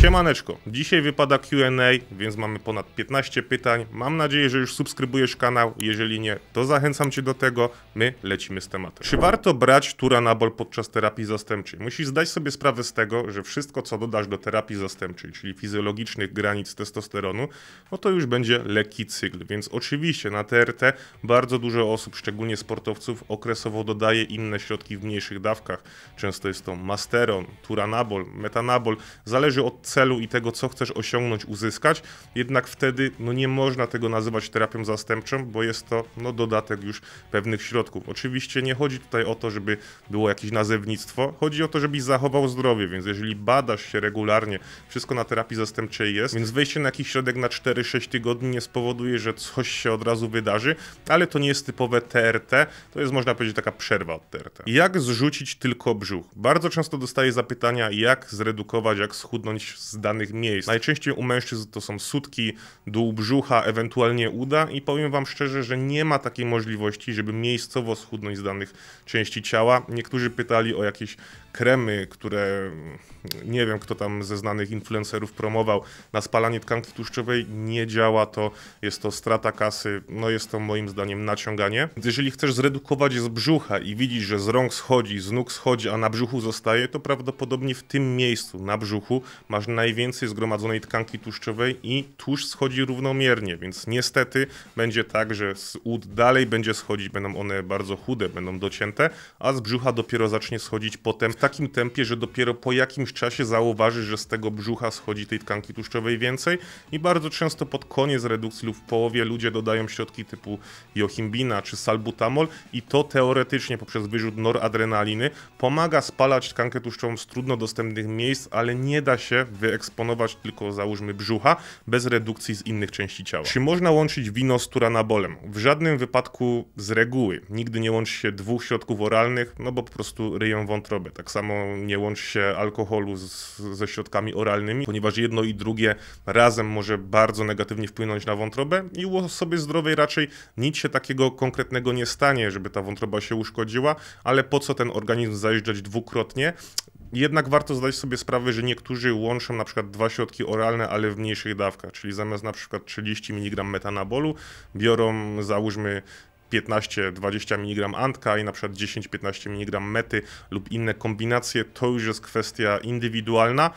Siemaneczko, dzisiaj wypada QA, więc mamy ponad 15 pytań. Mam nadzieję, że już subskrybujesz kanał. Jeżeli nie, to zachęcam Cię do tego. My lecimy z tematem. Czy warto brać turanabol podczas terapii zastępczej? Musisz zdać sobie sprawę z tego, że wszystko, co dodasz do terapii zastępczej, czyli fizjologicznych granic testosteronu, no to już będzie lekki cykl. Więc oczywiście na TRT bardzo dużo osób, szczególnie sportowców, okresowo dodaje inne środki w mniejszych dawkach. Często jest to masteron, turanabol, metanabol. Zależy od celu i tego, co chcesz osiągnąć, uzyskać, jednak wtedy no, nie można tego nazywać terapią zastępczą, bo jest to no, dodatek już pewnych środków. Oczywiście nie chodzi tutaj o to, żeby było jakieś nazewnictwo, chodzi o to, żebyś zachował zdrowie, więc jeżeli badasz się regularnie, wszystko na terapii zastępczej jest, więc wejście na jakiś środek na 4-6 tygodni nie spowoduje, że coś się od razu wydarzy, ale to nie jest typowe TRT, to jest można powiedzieć taka przerwa od TRT. Jak zrzucić tylko brzuch? Bardzo często dostaję zapytania, jak zredukować, jak schudnąć z danych miejsc. Najczęściej u mężczyzn to są sutki, dół brzucha, ewentualnie uda i powiem wam szczerze, że nie ma takiej możliwości, żeby miejscowo schudnąć z danych części ciała. Niektórzy pytali o jakieś kremy, które nie wiem kto tam ze znanych influencerów promował na spalanie tkanki tłuszczowej. Nie działa to, jest to strata kasy, no jest to moim zdaniem naciąganie. Jeżeli chcesz zredukować z brzucha i widzisz, że z rąk schodzi, z nóg schodzi, a na brzuchu zostaje, to prawdopodobnie w tym miejscu, na brzuchu, masz najwięcej zgromadzonej tkanki tłuszczowej i tłuszcz schodzi równomiernie, więc niestety będzie tak, że z ud dalej będzie schodzić, będą one bardzo chude, będą docięte, a z brzucha dopiero zacznie schodzić potem w takim tempie, że dopiero po jakimś czasie zauważysz, że z tego brzucha schodzi tej tkanki tłuszczowej więcej i bardzo często pod koniec redukcji lub w połowie ludzie dodają środki typu jochimbina czy salbutamol i to teoretycznie poprzez wyrzut noradrenaliny pomaga spalać tkankę tłuszczową z trudno dostępnych miejsc, ale nie da się wyeksponować tylko załóżmy brzucha, bez redukcji z innych części ciała. Czy można łączyć wino z turanabolem? W żadnym wypadku z reguły. Nigdy nie łączy się dwóch środków oralnych, no bo po prostu ryją wątrobę. Tak samo nie łączy się alkoholu z, ze środkami oralnymi, ponieważ jedno i drugie razem może bardzo negatywnie wpłynąć na wątrobę i u osoby zdrowej raczej nic się takiego konkretnego nie stanie, żeby ta wątroba się uszkodziła, ale po co ten organizm zajeżdżać dwukrotnie, jednak warto zdać sobie sprawę, że niektórzy łączą na przykład dwa środki oralne, ale w mniejszych dawkach, czyli zamiast na przykład 30 mg metanabolu biorą załóżmy 15-20 mg antka i na przykład 10-15 mg mety lub inne kombinacje, to już jest kwestia indywidualna,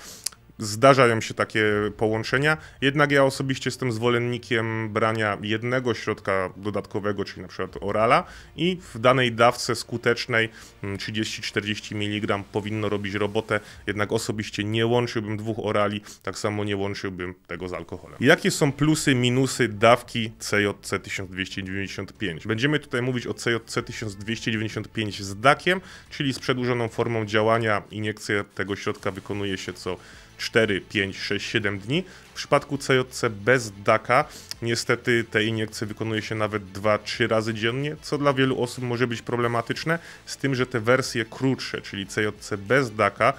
Zdarzają się takie połączenia, jednak ja osobiście jestem zwolennikiem brania jednego środka dodatkowego, czyli na przykład orala i w danej dawce skutecznej 30-40 mm, mg powinno robić robotę, jednak osobiście nie łączyłbym dwóch orali, tak samo nie łączyłbym tego z alkoholem. Jakie są plusy, minusy dawki CJC 1295? Będziemy tutaj mówić o CJC 1295 z DAKiem, czyli z przedłużoną formą działania. Iniekcję tego środka wykonuje się co 4, 5, 6, 7 dni. W przypadku CJC bez DAKA niestety te iniekcje wykonuje się nawet 2-3 razy dziennie, co dla wielu osób może być problematyczne, z tym, że te wersje krótsze, czyli CJC bez DAKA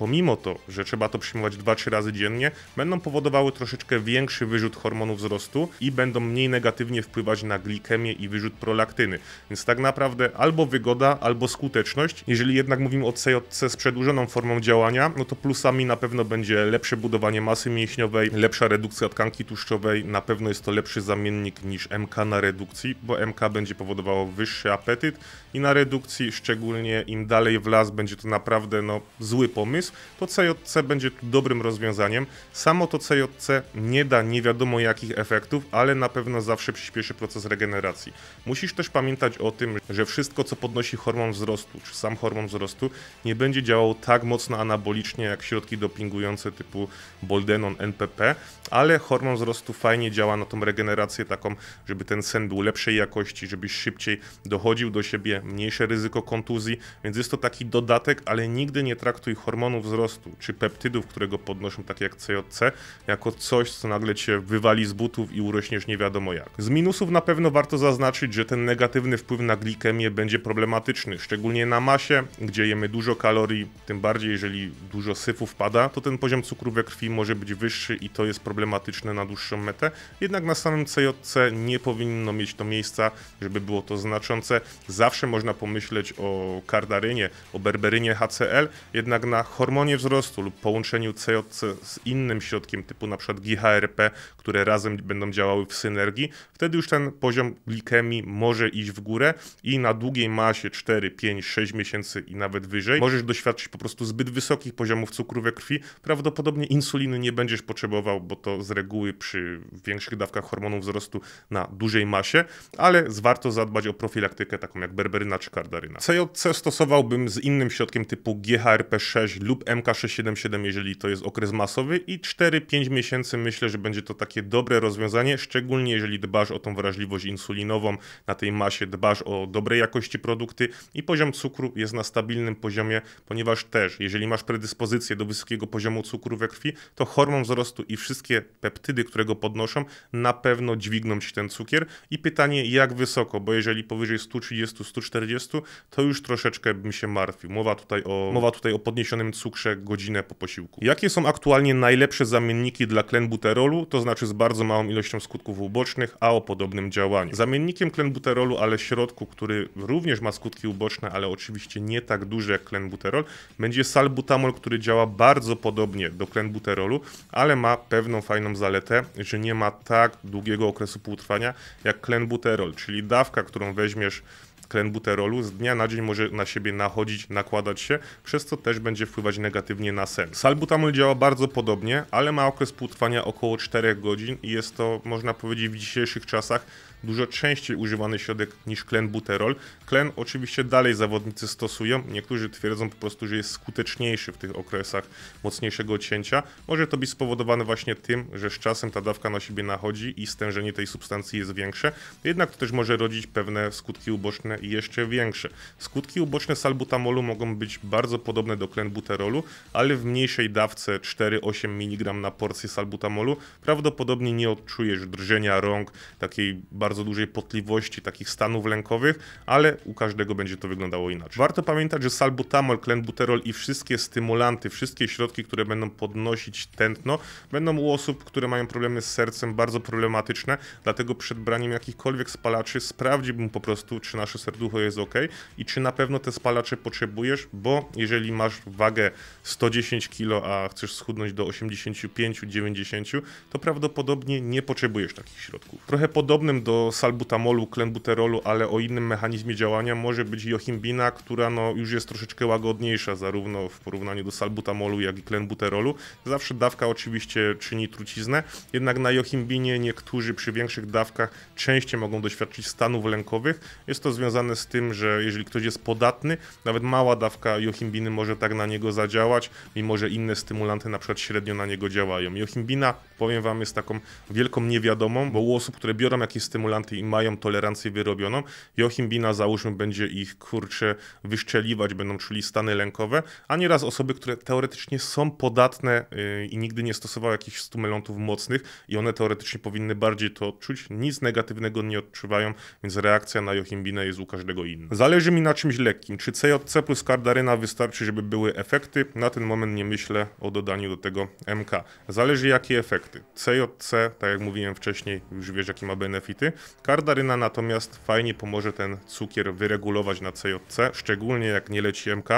pomimo to, że trzeba to przyjmować 2-3 razy dziennie, będą powodowały troszeczkę większy wyrzut hormonu wzrostu i będą mniej negatywnie wpływać na glikemię i wyrzut prolaktyny. Więc tak naprawdę albo wygoda, albo skuteczność. Jeżeli jednak mówimy o CJC z przedłużoną formą działania, no to plusami na pewno będzie lepsze budowanie masy mięśniowej, lepsza redukcja tkanki tłuszczowej, na pewno jest to lepszy zamiennik niż MK na redukcji, bo MK będzie powodowało wyższy apetyt i na redukcji, szczególnie im dalej w las, będzie to naprawdę no, zły pomysł to CJC będzie tu dobrym rozwiązaniem. Samo to CJC nie da nie wiadomo jakich efektów, ale na pewno zawsze przyspieszy proces regeneracji. Musisz też pamiętać o tym, że wszystko co podnosi hormon wzrostu, czy sam hormon wzrostu, nie będzie działał tak mocno anabolicznie jak środki dopingujące typu boldenon, NPP, ale hormon wzrostu fajnie działa na tą regenerację taką, żeby ten sen był lepszej jakości, żebyś szybciej dochodził do siebie, mniejsze ryzyko kontuzji, więc jest to taki dodatek, ale nigdy nie traktuj hormonu wzrostu, czy peptydów, które go podnoszą, takie jak CJC, jako coś, co nagle cię wywali z butów i urośniesz nie wiadomo jak. Z minusów na pewno warto zaznaczyć, że ten negatywny wpływ na glikemię będzie problematyczny, szczególnie na masie, gdzie jemy dużo kalorii, tym bardziej jeżeli dużo syfu wpada, to ten poziom cukru we krwi może być wyższy i to jest problematyczne na dłuższą metę. Jednak na samym CJC nie powinno mieć to miejsca, żeby było to znaczące. Zawsze można pomyśleć o kardarynie, o berberynie HCL, jednak na hormonach hormonie wzrostu lub połączeniu CJC z innym środkiem typu na przykład GHRP, które razem będą działały w synergii, wtedy już ten poziom glikemii może iść w górę i na długiej masie 4, 5, 6 miesięcy i nawet wyżej możesz doświadczyć po prostu zbyt wysokich poziomów cukru we krwi. Prawdopodobnie insuliny nie będziesz potrzebował, bo to z reguły przy większych dawkach hormonów wzrostu na dużej masie, ale warto zadbać o profilaktykę taką jak berberyna czy kardaryna. CJC stosowałbym z innym środkiem typu GHRP6 lub MK677, jeżeli to jest okres masowy i 4-5 miesięcy myślę, że będzie to takie dobre rozwiązanie, szczególnie jeżeli dbasz o tą wrażliwość insulinową na tej masie, dbasz o dobrej jakości produkty i poziom cukru jest na stabilnym poziomie, ponieważ też, jeżeli masz predyspozycję do wysokiego poziomu cukru we krwi, to hormon wzrostu i wszystkie peptydy, które go podnoszą, na pewno dźwigną ci ten cukier i pytanie jak wysoko, bo jeżeli powyżej 130-140, to już troszeczkę bym się martwił. Mowa tutaj o, mowa tutaj o podniesionym cukru cukrze godzinę po posiłku. Jakie są aktualnie najlepsze zamienniki dla klenbuterolu, to znaczy z bardzo małą ilością skutków ubocznych, a o podobnym działaniu? Zamiennikiem klenbuterolu, ale środku, który również ma skutki uboczne, ale oczywiście nie tak duże jak klenbuterol, będzie salbutamol, który działa bardzo podobnie do klenbuterolu, ale ma pewną fajną zaletę, że nie ma tak długiego okresu półtrwania jak klenbuterol, czyli dawka, którą weźmiesz tlen buterolu z dnia na dzień może na siebie nachodzić, nakładać się, przez co też będzie wpływać negatywnie na sen. Salbutamol działa bardzo podobnie, ale ma okres półtrwania około 4 godzin i jest to, można powiedzieć, w dzisiejszych czasach dużo częściej używany środek niż klen buterol. Klen oczywiście dalej zawodnicy stosują, niektórzy twierdzą po prostu, że jest skuteczniejszy w tych okresach mocniejszego cięcia. Może to być spowodowane właśnie tym, że z czasem ta dawka na siebie nachodzi i stężenie tej substancji jest większe, jednak to też może rodzić pewne skutki uboczne i jeszcze większe. Skutki uboczne salbutamolu mogą być bardzo podobne do klenbuterolu, ale w mniejszej dawce 4-8 mg na porcję salbutamolu prawdopodobnie nie odczujesz drżenia rąk, takiej bardzo bardzo dużej potliwości takich stanów lękowych, ale u każdego będzie to wyglądało inaczej. Warto pamiętać, że salbutamol, klenbuterol i wszystkie stymulanty, wszystkie środki, które będą podnosić tętno, będą u osób, które mają problemy z sercem bardzo problematyczne, dlatego przed braniem jakichkolwiek spalaczy sprawdziłbym po prostu, czy nasze serducho jest ok i czy na pewno te spalacze potrzebujesz, bo jeżeli masz wagę 110 kg, a chcesz schudnąć do 85-90, to prawdopodobnie nie potrzebujesz takich środków. Trochę podobnym do salbutamolu, klenbuterolu, ale o innym mechanizmie działania może być jochimbina, która no, już jest troszeczkę łagodniejsza zarówno w porównaniu do salbutamolu, jak i klenbuterolu. Zawsze dawka oczywiście czyni truciznę, jednak na jochimbinie niektórzy przy większych dawkach częściej mogą doświadczyć stanów lękowych. Jest to związane z tym, że jeżeli ktoś jest podatny, nawet mała dawka jochimbiny może tak na niego zadziałać, mimo że inne stymulanty na przykład średnio na niego działają. Jochimbina, powiem Wam, jest taką wielką niewiadomą, bo u osób, które biorą jakieś stymulanty, i mają tolerancję wyrobioną. Joachim Bina załóżmy będzie ich kurcze wyszczeliwać, będą czuli stany lękowe, a nieraz osoby, które teoretycznie są podatne y, i nigdy nie stosowały jakichś stumelontów mocnych i one teoretycznie powinny bardziej to odczuć, nic negatywnego nie odczuwają, więc reakcja na Joachim Bina jest u każdego inna. Zależy mi na czymś lekkim. Czy CJC plus kardaryna wystarczy, żeby były efekty? Na ten moment nie myślę o dodaniu do tego MK. Zależy jakie efekty. CJC, tak jak mówiłem wcześniej, już wiesz jakie ma benefity. Kardaryna natomiast fajnie pomoże ten cukier wyregulować na CJC, szczególnie jak nie leci MK,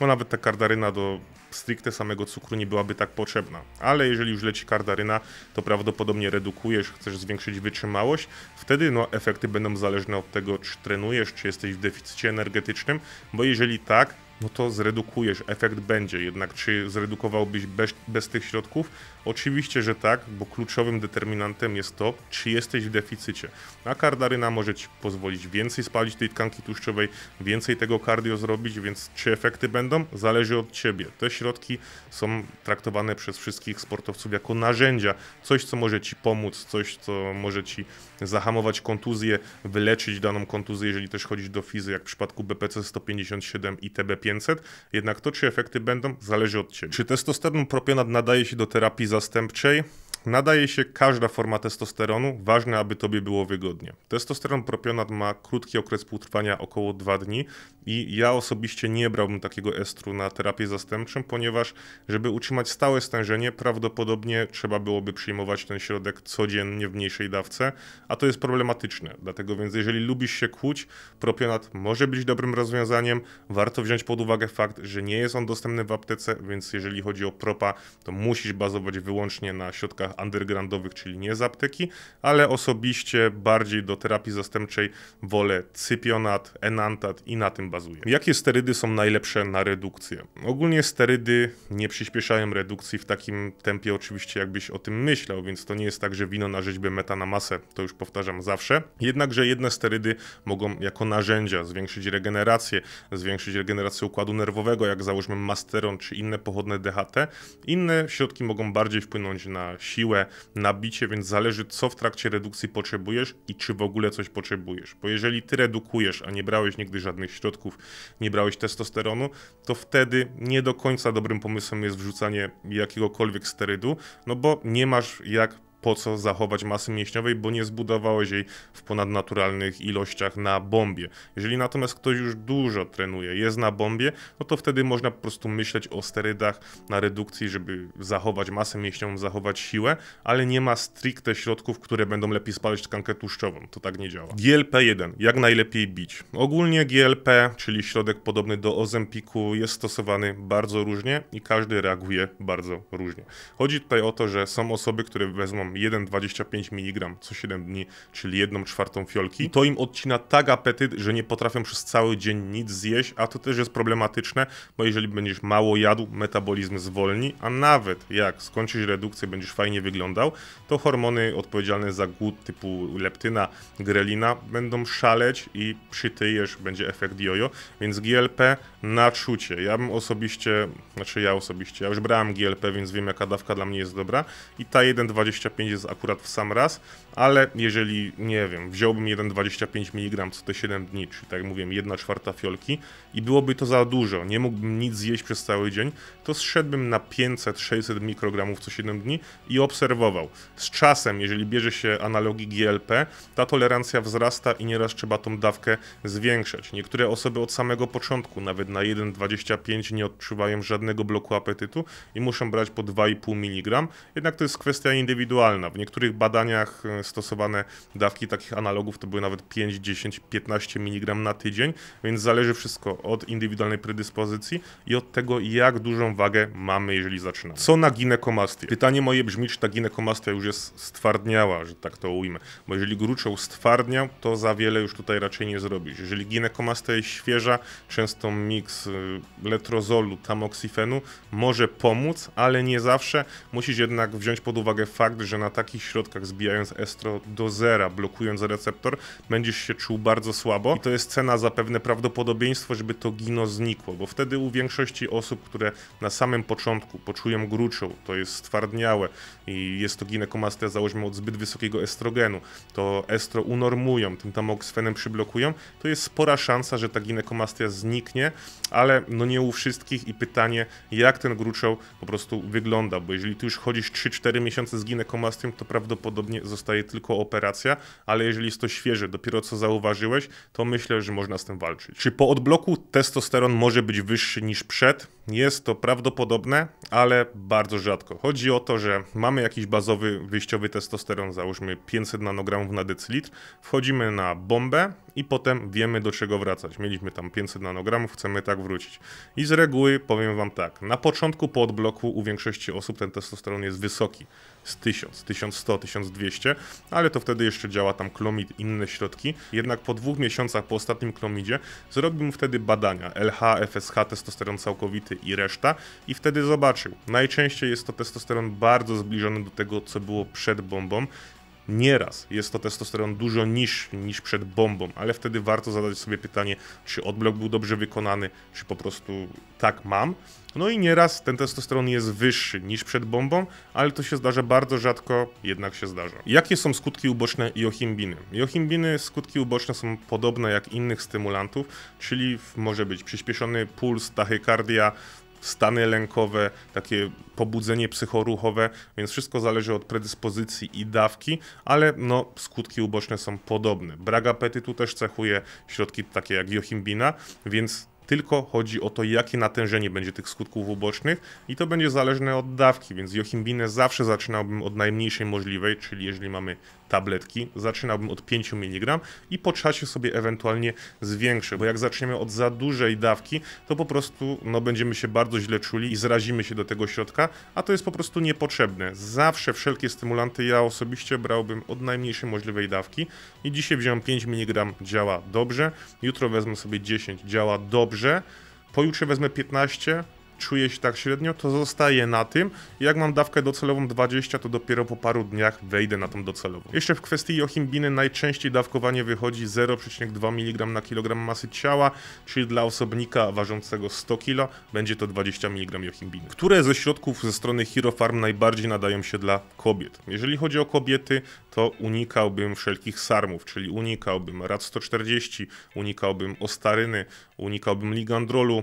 bo nawet ta kardaryna do stricte samego cukru nie byłaby tak potrzebna. Ale jeżeli już leci kardaryna, to prawdopodobnie redukujesz, chcesz zwiększyć wytrzymałość, wtedy no, efekty będą zależne od tego, czy trenujesz, czy jesteś w deficycie energetycznym, bo jeżeli tak, no to zredukujesz, efekt będzie. Jednak czy zredukowałbyś bez, bez tych środków? Oczywiście, że tak, bo kluczowym determinantem jest to, czy jesteś w deficycie. A kardaryna może Ci pozwolić więcej spalić tej tkanki tłuszczowej, więcej tego kardio zrobić, więc czy efekty będą? Zależy od Ciebie. Te środki są traktowane przez wszystkich sportowców jako narzędzia. Coś, co może Ci pomóc, coś, co może Ci zahamować kontuzję, wyleczyć daną kontuzję, jeżeli też chodzić do fizy, jak w przypadku BPC 157 i TB 500. Jednak to, czy efekty będą, zależy od Ciebie. Czy testosteron propionat nadaje się do terapii zastępczej? Nadaje się każda forma testosteronu, ważne aby tobie było wygodnie. Testosteron propionat ma krótki okres półtrwania, około 2 dni i ja osobiście nie brałbym takiego estru na terapię zastępczą, ponieważ żeby utrzymać stałe stężenie, prawdopodobnie trzeba byłoby przyjmować ten środek codziennie w mniejszej dawce, a to jest problematyczne. Dlatego więc jeżeli lubisz się kłuć, propionat może być dobrym rozwiązaniem. Warto wziąć pod uwagę fakt, że nie jest on dostępny w aptece, więc jeżeli chodzi o propa, to musisz bazować wyłącznie na środkach undergroundowych, czyli nie z apteki, ale osobiście bardziej do terapii zastępczej wolę cypionat, enantat i na tym bazuję. Jakie sterydy są najlepsze na redukcję? Ogólnie sterydy nie przyspieszają redukcji w takim tempie oczywiście, jakbyś o tym myślał, więc to nie jest tak, że wino na rzeźbę, meta na masę, to już powtarzam zawsze. Jednakże jedne sterydy mogą jako narzędzia zwiększyć regenerację, zwiększyć regenerację układu nerwowego, jak załóżmy masteron czy inne pochodne DHT. Inne środki mogą bardziej wpłynąć na siłę, siłę, nabicie, więc zależy co w trakcie redukcji potrzebujesz i czy w ogóle coś potrzebujesz. Bo jeżeli ty redukujesz, a nie brałeś nigdy żadnych środków, nie brałeś testosteronu, to wtedy nie do końca dobrym pomysłem jest wrzucanie jakiegokolwiek sterydu, no bo nie masz jak po co zachować masy mięśniowej, bo nie zbudowałeś jej w ponadnaturalnych ilościach na bombie. Jeżeli natomiast ktoś już dużo trenuje, jest na bombie, no to wtedy można po prostu myśleć o sterydach na redukcji, żeby zachować masę mięśniową, zachować siłę, ale nie ma stricte środków, które będą lepiej spalać tkankę tłuszczową. To tak nie działa. GLP-1. Jak najlepiej bić? Ogólnie GLP, czyli środek podobny do Ozempiku, jest stosowany bardzo różnie i każdy reaguje bardzo różnie. Chodzi tutaj o to, że są osoby, które wezmą 1,25 mg co 7 dni, czyli jedną czwartą fiolki. I to im odcina tak apetyt, że nie potrafią przez cały dzień nic zjeść, a to też jest problematyczne, bo jeżeli będziesz mało jadł, metabolizm zwolni, a nawet jak skończysz redukcję, będziesz fajnie wyglądał, to hormony odpowiedzialne za głód typu leptyna, grelina będą szaleć i przytyjesz, będzie efekt jojo, więc GLP na czucie. Ja bym osobiście, znaczy ja osobiście, ja już brałem GLP, więc wiem jaka dawka dla mnie jest dobra i ta 1,25 1,25 jest akurat w sam raz, ale jeżeli, nie wiem, wziąłbym 1,25 mg co te 7 dni, czyli tak jak mówiłem, 1 fiolki i byłoby to za dużo, nie mógłbym nic zjeść przez cały dzień, to zszedłbym na 500-600 mikrogramów co 7 dni i obserwował. Z czasem, jeżeli bierze się analogii GLP, ta tolerancja wzrasta i nieraz trzeba tą dawkę zwiększać. Niektóre osoby od samego początku, nawet na 1,25 nie odczuwają żadnego bloku apetytu i muszą brać po 2,5 mg. Jednak to jest kwestia indywidualna. W niektórych badaniach e, stosowane dawki takich analogów to były nawet 5, 10, 15 mg na tydzień, więc zależy wszystko od indywidualnej predyspozycji i od tego, jak dużą uwagę mamy, jeżeli zaczynamy. Co na ginekomastię? Pytanie moje brzmi, czy ta ginekomastia już jest stwardniała, że tak to ujmę. Bo jeżeli gruczoł stwardniał, to za wiele już tutaj raczej nie zrobisz. Jeżeli ginekomastia jest świeża, często miks y, letrozolu, tamoksyfenu może pomóc, ale nie zawsze. Musisz jednak wziąć pod uwagę fakt, że na takich środkach zbijając estro do zera, blokując receptor, będziesz się czuł bardzo słabo. I to jest cena za pewne prawdopodobieństwo, żeby to gino znikło, bo wtedy u większości osób, które na samym początku poczują gruczoł, to jest stwardniałe i jest to ginekomastia załóżmy od zbyt wysokiego estrogenu, to estro unormują, tym tamoksfenem przyblokują, to jest spora szansa, że ta ginekomastia zniknie, ale no nie u wszystkich i pytanie, jak ten gruczoł po prostu wygląda, bo jeżeli ty już chodzisz 3-4 miesiące z ginekomastią, to prawdopodobnie zostaje tylko operacja, ale jeżeli jest to świeże, dopiero co zauważyłeś, to myślę, że można z tym walczyć. Czy po odbloku testosteron może być wyższy niż przed? Jest to prawdopodobnie prawdopodobne, ale bardzo rzadko. Chodzi o to, że mamy jakiś bazowy wyjściowy testosteron, załóżmy 500 nanogramów na decylitr, wchodzimy na bombę i potem wiemy do czego wracać. Mieliśmy tam 500 nanogramów, chcemy tak wrócić. I z reguły powiem Wam tak, na początku po odbloku u większości osób ten testosteron jest wysoki, z 1000, 1100, 1200, ale to wtedy jeszcze działa tam klomid, inne środki. Jednak po dwóch miesiącach po ostatnim klomidzie zrobił wtedy badania LH, FSH, testosteron całkowity i reszta i wtedy zobaczył. Najczęściej jest to testosteron bardzo zbliżony do tego, co było przed bombą, Nieraz jest to testosteron dużo niższy niż przed bombą, ale wtedy warto zadać sobie pytanie, czy odblok był dobrze wykonany, czy po prostu tak mam. No i nieraz ten testosteron jest wyższy niż przed bombą, ale to się zdarza bardzo rzadko, jednak się zdarza. Jakie są skutki uboczne jochimbiny? Jochimbiny skutki uboczne są podobne jak innych stymulantów, czyli może być przyspieszony puls, tachykardia, stany lękowe, takie pobudzenie psychoruchowe, więc wszystko zależy od predyspozycji i dawki, ale no, skutki uboczne są podobne. Brak apetytu też cechuje środki takie jak jochimbina, więc tylko chodzi o to, jakie natężenie będzie tych skutków ubocznych i to będzie zależne od dawki, więc jochimbinę zawsze zaczynałbym od najmniejszej możliwej, czyli jeżeli mamy tabletki. Zaczynałbym od 5 mg i po czasie sobie ewentualnie zwiększę, bo jak zaczniemy od za dużej dawki, to po prostu no, będziemy się bardzo źle czuli i zrazimy się do tego środka, a to jest po prostu niepotrzebne. Zawsze wszelkie stymulanty ja osobiście brałbym od najmniejszej możliwej dawki i dzisiaj wziąłem 5 mg, działa dobrze, jutro wezmę sobie 10, działa dobrze, pojutrze wezmę 15, czuję się tak średnio, to zostaję na tym. Jak mam dawkę docelową 20, to dopiero po paru dniach wejdę na tą docelową. Jeszcze w kwestii jochimbiny najczęściej dawkowanie wychodzi 0,2 mg na kilogram masy ciała, czyli dla osobnika ważącego 100 kg będzie to 20 mg jochimbiny. Które ze środków ze strony Hero Farm najbardziej nadają się dla kobiet? Jeżeli chodzi o kobiety, to unikałbym wszelkich sarmów, czyli unikałbym rad 140, unikałbym ostaryny, unikałbym ligandrolu,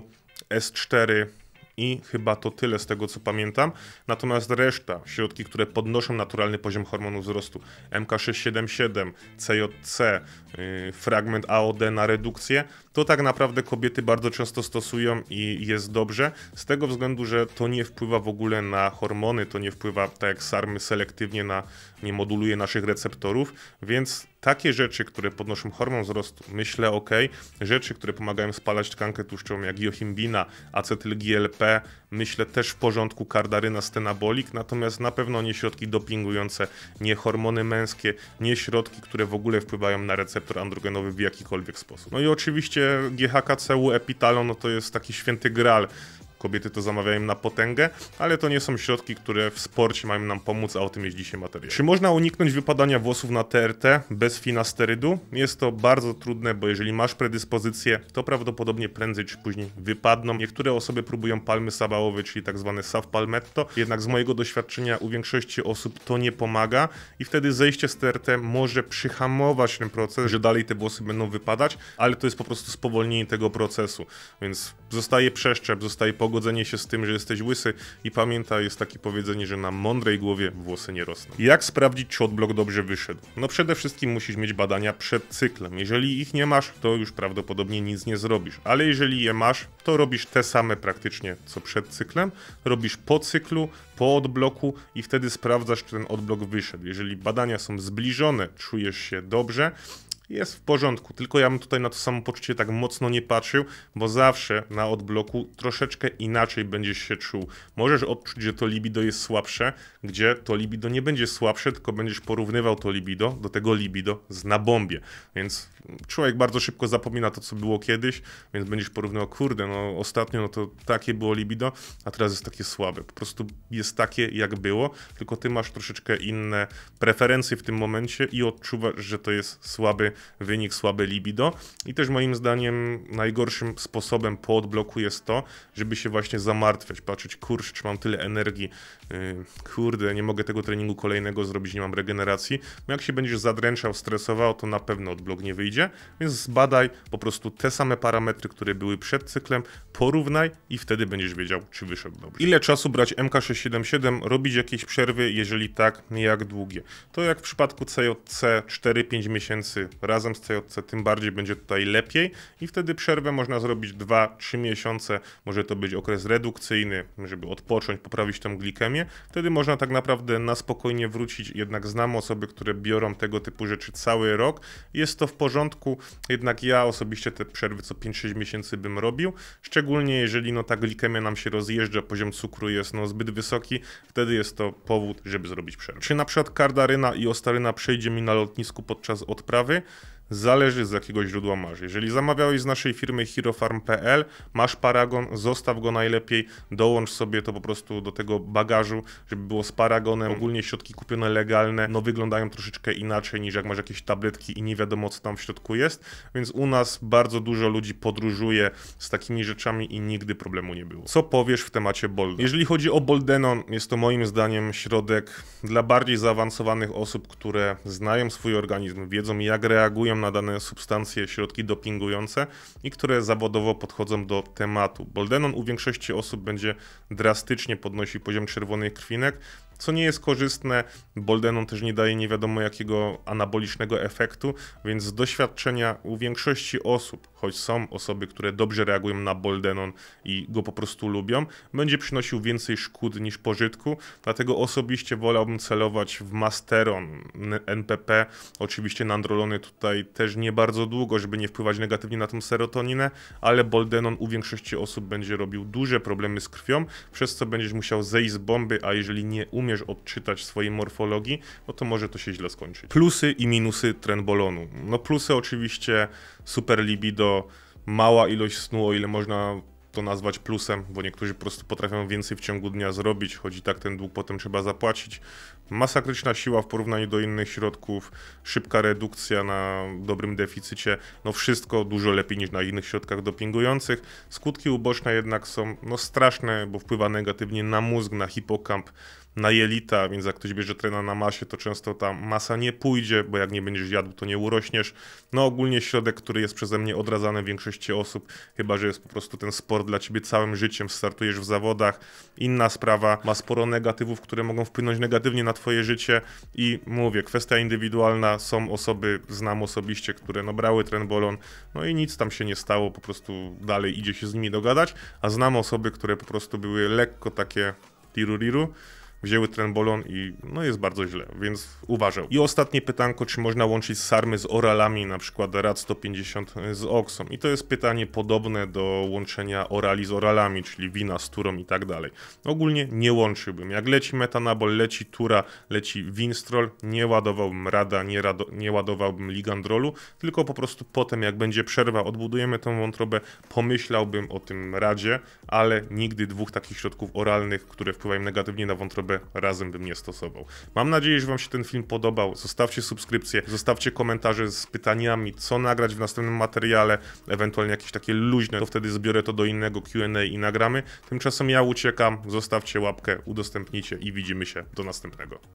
S4, i chyba to tyle z tego, co pamiętam. Natomiast reszta, środki, które podnoszą naturalny poziom hormonu wzrostu, MK677, CJC, yy, fragment AOD na redukcję, to tak naprawdę kobiety bardzo często stosują i jest dobrze, z tego względu, że to nie wpływa w ogóle na hormony, to nie wpływa, tak jak sarmy, selektywnie na nie moduluje naszych receptorów, więc takie rzeczy, które podnoszą hormon wzrostu, myślę ok, rzeczy, które pomagają spalać tkankę tłuszczową, jak johimbina, acetyl-GLP, myślę też w porządku, kardaryna, stenabolik, natomiast na pewno nie środki dopingujące, nie hormony męskie, nie środki, które w ogóle wpływają na receptor androgenowy w jakikolwiek sposób. No i oczywiście GHKCU, epitalon, no to jest taki święty graal Kobiety to zamawiają na potęgę, ale to nie są środki, które w sporcie mają nam pomóc, a o tym jest dzisiaj materiał. Czy można uniknąć wypadania włosów na TRT bez finasterydu? Jest to bardzo trudne, bo jeżeli masz predyspozycję, to prawdopodobnie prędzej czy później wypadną. Niektóre osoby próbują palmy sabałowe, czyli tak zwane saw palmetto, jednak z mojego doświadczenia u większości osób to nie pomaga i wtedy zejście z TRT może przyhamować ten proces, że dalej te włosy będą wypadać, ale to jest po prostu spowolnienie tego procesu, więc Zostaje przeszczep, zostaje pogodzenie się z tym, że jesteś łysy i pamiętaj, jest takie powiedzenie, że na mądrej głowie włosy nie rosną. Jak sprawdzić, czy odblok dobrze wyszedł? No przede wszystkim musisz mieć badania przed cyklem. Jeżeli ich nie masz, to już prawdopodobnie nic nie zrobisz. Ale jeżeli je masz, to robisz te same praktycznie, co przed cyklem. Robisz po cyklu, po odbloku i wtedy sprawdzasz, czy ten odblok wyszedł. Jeżeli badania są zbliżone, czujesz się dobrze, jest w porządku, tylko ja bym tutaj na to samopoczucie tak mocno nie patrzył, bo zawsze na odbloku troszeczkę inaczej będziesz się czuł. Możesz odczuć, że to libido jest słabsze, gdzie to libido nie będzie słabsze, tylko będziesz porównywał to libido do tego libido z nabombie. Więc człowiek bardzo szybko zapomina to, co było kiedyś, więc będziesz porównywał, kurde, no ostatnio no to takie było libido, a teraz jest takie słabe. Po prostu jest takie, jak było, tylko ty masz troszeczkę inne preferencje w tym momencie i odczuwasz, że to jest słaby wynik słabe libido i też moim zdaniem najgorszym sposobem po odbloku jest to, żeby się właśnie zamartwiać, patrzeć, kurczę, czy mam tyle energii, y, kurde, nie mogę tego treningu kolejnego zrobić, nie mam regeneracji. No jak się będziesz zadręczał, stresował, to na pewno odblok nie wyjdzie, więc zbadaj po prostu te same parametry, które były przed cyklem, porównaj i wtedy będziesz wiedział, czy wyszedł dobrze. Ile czasu brać MK677, robić jakieś przerwy, jeżeli tak, jak długie? To jak w przypadku CJC 4-5 miesięcy razem z CJC, tym bardziej będzie tutaj lepiej i wtedy przerwę można zrobić 2-3 miesiące, może to być okres redukcyjny, żeby odpocząć, poprawić tą glikemię, wtedy można tak naprawdę na spokojnie wrócić, jednak znam osoby, które biorą tego typu rzeczy cały rok, jest to w porządku, jednak ja osobiście te przerwy co 5-6 miesięcy bym robił, szczególnie jeżeli no ta glikemia nam się rozjeżdża, poziom cukru jest no zbyt wysoki, wtedy jest to powód, żeby zrobić przerwę. Czy na przykład kardaryna i ostaryna przejdzie mi na lotnisku podczas odprawy? Zależy z jakiego źródła masz. Jeżeli zamawiałeś z naszej firmy herofarm.pl, masz paragon, zostaw go najlepiej, dołącz sobie to po prostu do tego bagażu, żeby było z paragonem. Mhm. Ogólnie środki kupione legalne, no wyglądają troszeczkę inaczej niż jak masz jakieś tabletki i nie wiadomo co tam w środku jest, więc u nas bardzo dużo ludzi podróżuje z takimi rzeczami i nigdy problemu nie było. Co powiesz w temacie Bolda? Jeżeli chodzi o Boldenon, jest to moim zdaniem środek dla bardziej zaawansowanych osób, które znają swój organizm, wiedzą jak reagują na dane substancje, środki dopingujące i które zawodowo podchodzą do tematu. Boldenon u większości osób będzie drastycznie podnosił poziom czerwonych krwinek, co nie jest korzystne. Boldenon też nie daje nie wiadomo jakiego anabolicznego efektu, więc z doświadczenia u większości osób, choć są osoby, które dobrze reagują na boldenon i go po prostu lubią, będzie przynosił więcej szkód niż pożytku, dlatego osobiście wolałbym celować w Masteron, NPP, oczywiście nandrolony tutaj też nie bardzo długo, żeby nie wpływać negatywnie na tą serotoninę, ale boldenon u większości osób będzie robił duże problemy z krwią, przez co będziesz musiał zejść z bomby, a jeżeli nie umie umiesz odczytać swojej morfologii, no to może to się źle skończyć. Plusy i minusy trenbolonu. No plusy oczywiście super libido, mała ilość snu, o ile można to nazwać plusem, bo niektórzy po prostu potrafią więcej w ciągu dnia zrobić, choć i tak ten dług potem trzeba zapłacić masakryczna siła w porównaniu do innych środków, szybka redukcja na dobrym deficycie, no wszystko dużo lepiej niż na innych środkach dopingujących. Skutki uboczne jednak są no, straszne, bo wpływa negatywnie na mózg, na hipokamp, na jelita, więc jak ktoś bierze trena na masie, to często ta masa nie pójdzie, bo jak nie będziesz jadł, to nie urośniesz. No ogólnie środek, który jest przeze mnie odradzany w większości osób, chyba że jest po prostu ten sport dla ciebie całym życiem, startujesz w zawodach. Inna sprawa, ma sporo negatywów, które mogą wpłynąć negatywnie na twoje życie i mówię, kwestia indywidualna, są osoby, znam osobiście, które no brały trenbolon, no i nic tam się nie stało, po prostu dalej idzie się z nimi dogadać, a znam osoby, które po prostu były lekko takie tiru-riru, wzięły trenbolon i no jest bardzo źle, więc uważał. I ostatnie pytanko, czy można łączyć sarmy z oralami, na przykład rad 150 z oksą. I to jest pytanie podobne do łączenia orali z oralami, czyli wina z turą i tak dalej. Ogólnie nie łączyłbym. Jak leci metanabol, leci tura, leci winstrol, nie ładowałbym rada, nie, rado, nie ładowałbym ligandrolu, tylko po prostu potem jak będzie przerwa, odbudujemy tę wątrobę, pomyślałbym o tym radzie, ale nigdy dwóch takich środków oralnych, które wpływają negatywnie na wątrobę żeby razem bym nie stosował. Mam nadzieję, że Wam się ten film podobał. Zostawcie subskrypcję, zostawcie komentarze z pytaniami, co nagrać w następnym materiale, ewentualnie jakieś takie luźne, to wtedy zbiorę to do innego QA i nagramy. Tymczasem ja uciekam, zostawcie łapkę, udostępnijcie i widzimy się do następnego.